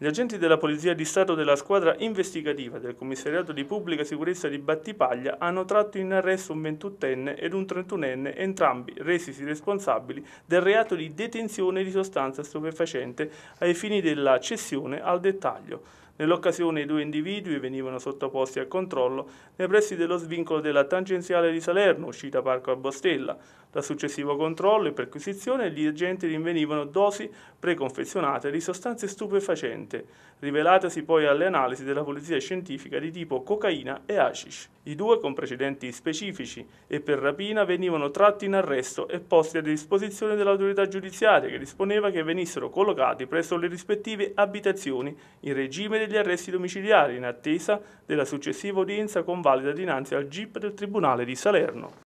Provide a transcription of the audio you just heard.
Gli agenti della Polizia di Stato della squadra investigativa del Commissariato di Pubblica Sicurezza di Battipaglia hanno tratto in arresto un 28enne ed un 31enne, entrambi resisi responsabili del reato di detenzione di sostanza stupefacente ai fini della cessione al dettaglio. Nell'occasione i due individui venivano sottoposti a controllo nei pressi dello svincolo della tangenziale di Salerno, uscita Parco Arbostella. Da successivo controllo e perquisizione gli agenti rinvenivano dosi preconfezionate di sostanze stupefacenti, rivelatasi poi alle analisi della polizia scientifica di tipo cocaina e hashish. I due con precedenti specifici e per rapina venivano tratti in arresto e posti a disposizione dell'autorità giudiziaria che disponeva che venissero collocati presso le rispettive abitazioni in regime di degli arresti domiciliari in attesa della successiva udienza con valida dinanzi al GIP del Tribunale di Salerno.